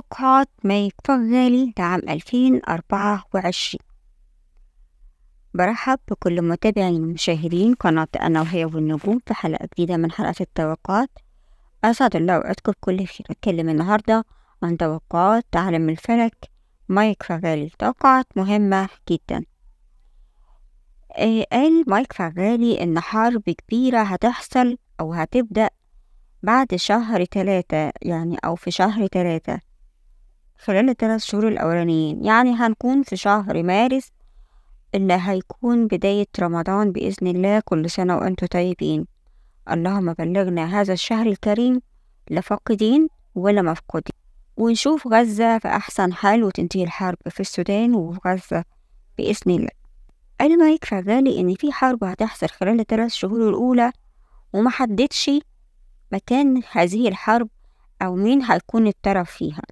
توقعات ماي فغالي لعام 2024 برحب بكل متابعين المشاهدين قناة أنا وهي والنجوم في حلقة جديدة من حلقة التوقعات أسعد الله أوقاتكم بكل خير أتكلم النهاردة عن توقعات عالم الفلك مايك فغالي توقعات مهمة جدا إيه، قال مايك فغالي إن حرب كبيرة هتحصل أو هتبدأ بعد شهر تلاتة يعني أو في شهر تلاتة خلال الثلاث شهور الأولانيين يعني هنكون في شهر مارس اللي هيكون بداية رمضان بإذن الله كل سنة وأنتم طيبين اللهم بلغنا هذا الشهر الكريم لفقدين ولا مفقودين ونشوف غزة في أحسن حال وتنتهي الحرب في السودان وفي غزة بإذن الله ما يكفى غالي إن في حرب هتحصل خلال الثلاث شهور الأولى ومحددش مكان هذه الحرب أو مين هيكون الطرف فيها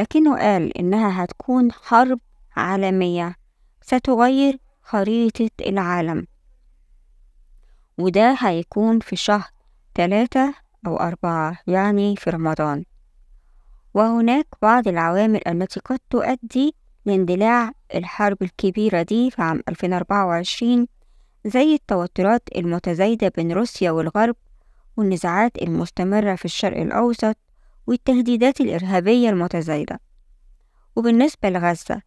لكنه قال إنها هتكون حرب عالمية ستغير خريطة العالم وده هيكون في شهر ثلاثة أو أربعة يعني في رمضان وهناك بعض العوامل التي قد تؤدي لاندلاع الحرب الكبيرة دي في عام 2024 زي التوترات المتزايدة بين روسيا والغرب والنزاعات المستمرة في الشرق الأوسط والتهديدات الإرهابية المتزايدة وبالنسبة لغزة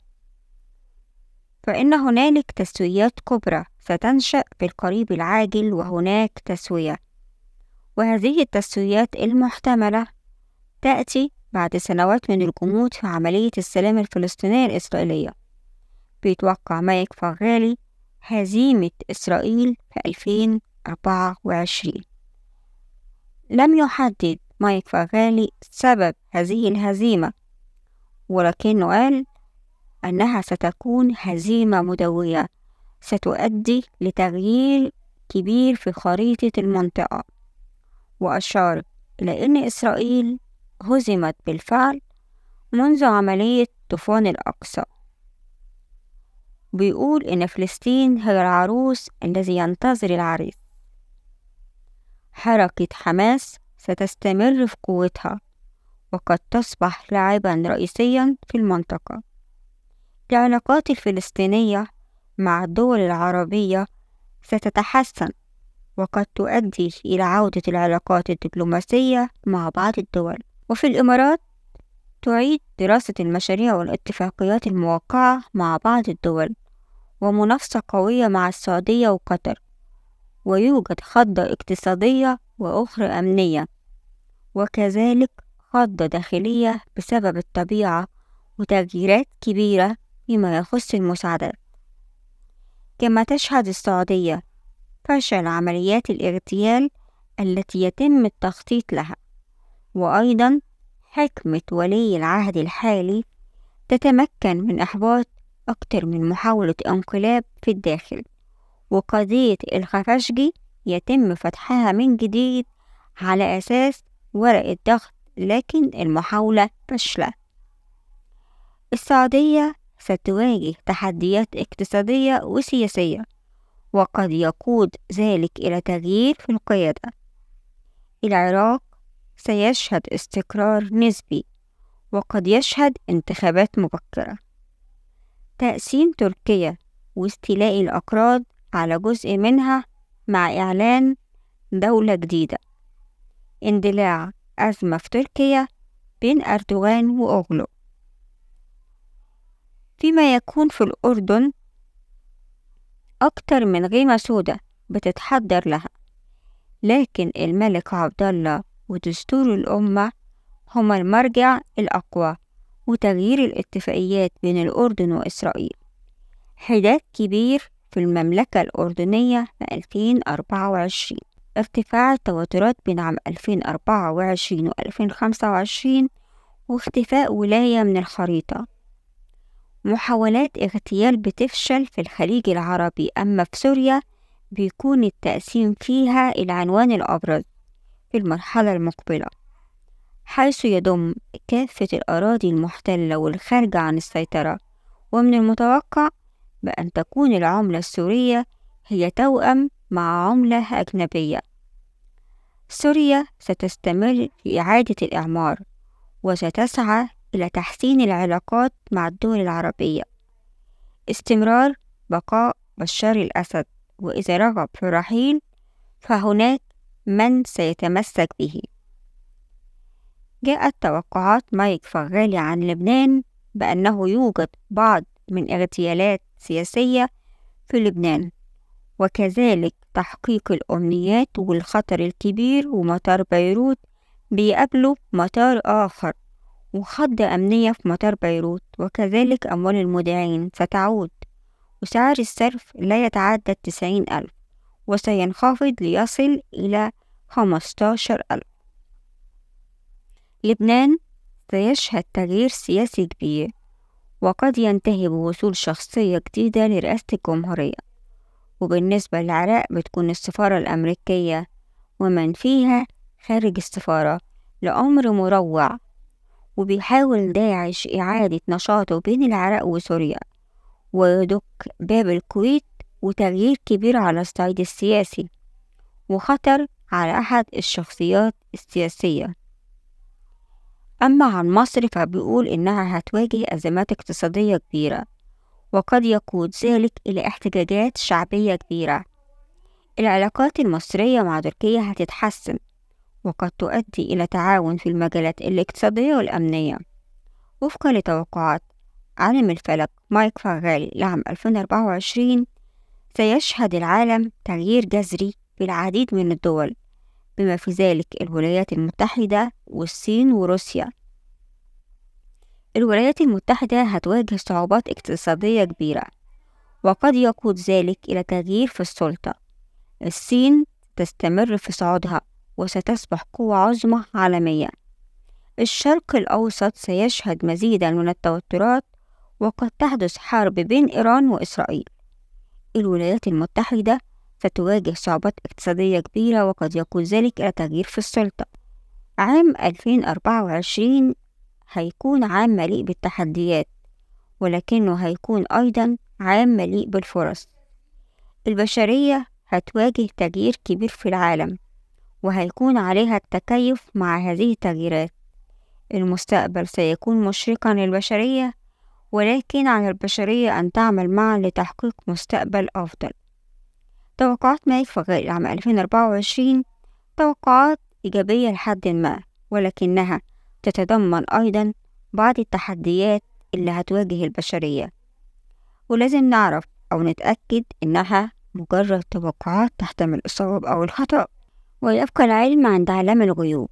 فإن هنالك تسويات كبرى ستنشأ في القريب العاجل وهناك تسوية وهذه التسويات المحتملة تأتي بعد سنوات من الجمود في عملية السلام الفلسطينية الإسرائيلية بيتوقع مايك فغالي هزيمة إسرائيل في 2024 لم يحدد مايك فاغالي سبب هذه الهزيمة ولكنه قال أنها ستكون هزيمة مدوية ستؤدي لتغيير كبير في خريطة المنطقة وأشار إلى أن إسرائيل هزمت بالفعل منذ عملية طوفان الأقصى بيقول إن فلسطين هي العروس الذي ينتظر العريس حركة حماس ستستمر في قوتها وقد تصبح لاعبا رئيسيا في المنطقة العلاقات الفلسطينية مع الدول العربية ستتحسن وقد تؤدي إلى عودة العلاقات الدبلوماسية مع بعض الدول وفي الإمارات تعيد دراسة المشاريع والاتفاقيات الموقعة مع بعض الدول ومنافسة قوية مع السعودية وقطر ويوجد خطة اقتصادية وأخرى أمنية وكذلك خضة داخلية بسبب الطبيعة وتغييرات كبيرة فيما يخص المساعدات كما تشهد السعودية فشل عمليات الاغتيال التي يتم التخطيط لها وأيضا حكمة ولي العهد الحالي تتمكن من إحباط أكثر من محاولة انقلاب في الداخل وقضية الخفشجي يتم فتحها من جديد على أساس ورقة ضغط لكن المحاولة فشلة السعودية ستواجه تحديات اقتصادية وسياسية وقد يقود ذلك إلى تغيير في القيادة العراق سيشهد استقرار نسبي وقد يشهد انتخابات مبكرة تقسيم تركيا واستيلاء الأكراد على جزء منها مع إعلان دولة جديدة اندلاع أزمة في تركيا بين أردوغان وأوغلو فيما يكون في الأردن أكتر من غيمة سودة بتتحضر لها لكن الملك عبد الله ودستور الأمة هما المرجع الأقوى وتغيير الاتفاقيات بين الأردن وإسرائيل حداد كبير في المملكة الأردنية في 2024 ارتفاع التوترات بين عام 2024 و 2025 واختفاء ولاية من الخريطة محاولات اغتيال بتفشل في الخليج العربي أما في سوريا بيكون التقسيم فيها العنوان الأبرز في المرحلة المقبلة حيث يضم كافة الأراضي المحتلة والخارجة عن السيطرة ومن المتوقع بأن تكون العملة السورية هي توأم مع عملة أجنبية سوريا ستستمر في إعادة الإعمار وستسعى إلى تحسين العلاقات مع الدول العربية استمرار بقاء بشار الأسد وإذا رغب في الرحيل فهناك من سيتمسك به جاءت توقعات مايك فغالي عن لبنان بأنه يوجد بعض من اغتيالات سياسية في لبنان وكذلك تحقيق الأمنيات والخطر الكبير ومطار بيروت بيقابله مطار آخر وخضة أمنية في مطار بيروت وكذلك أموال المودعين ستعود وسعر الصرف لا يتعدى التسعين ألف وسينخفض ليصل إلى خمستاشر ألف لبنان سيشهد تغيير سياسي كبير وقد ينتهي بوصول شخصية جديدة لرئاسة الجمهورية وبالنسبة للعراق بتكون السفارة الأمريكية ومن فيها خارج السفارة لأمر مروع وبيحاول داعش إعادة نشاطه بين العراق وسوريا ويدك باب الكويت وتغيير كبير على الصعيد السياسي وخطر على أحد الشخصيات السياسية أما عن مصر فبيقول إنها هتواجه أزمات اقتصادية كبيرة وقد يقود ذلك إلى احتجاجات شعبية كبيرة العلاقات المصرية مع تركيا هتتحسن وقد تؤدي إلى تعاون في المجالات الاقتصادية والأمنية وفقا لتوقعات عالم الفلك مايك فغالي لعام 2024 سيشهد العالم تغيير جذري في العديد من الدول بما في ذلك الولايات المتحدة والصين وروسيا الولايات المتحدة هتواجه صعوبات اقتصادية كبيرة وقد يقود ذلك إلى تغيير في السلطة الصين تستمر في صعودها وستصبح قوة عظمى عالمية الشرق الأوسط سيشهد مزيدا من التوترات وقد تحدث حرب بين إيران وإسرائيل الولايات المتحدة ستواجه صعوبات اقتصادية كبيرة وقد يقود ذلك إلى تغيير في السلطة عام 2024 هيكون عام مليء بالتحديات ولكنه هيكون أيضا عام مليء بالفرص البشرية هتواجه تغيير كبير في العالم وهيكون عليها التكيف مع هذه التغييرات المستقبل سيكون مشرقا للبشرية ولكن على البشرية أن تعمل معا لتحقيق مستقبل أفضل توقعات مايك فغير عام 2024 توقعات إيجابية لحد ما ولكنها تتضمن أيضا بعض التحديات اللي هتواجه البشرية ولازم نعرف أو نتأكد إنها مجرد توقعات تحتمل الصواب أو الخطأ ويبقى العلم عند علام الغيوب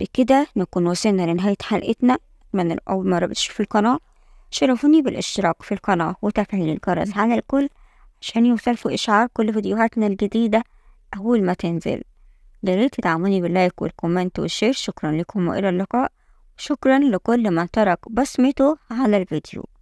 بكده نكون وصلنا لنهاية حلقتنا أتمنى أول مرة بتشوف القناة شرفوني بالاشتراك في القناة وتفعيل الجرس على الكل عشان يوصلكوا إشعار كل فيديوهاتنا الجديدة أول ما تنزل يا ريت تدعموني باللايك والكومنت والشير شكرا لكم وإلى اللقاء شكرا لكل من ترك بصمته على الفيديو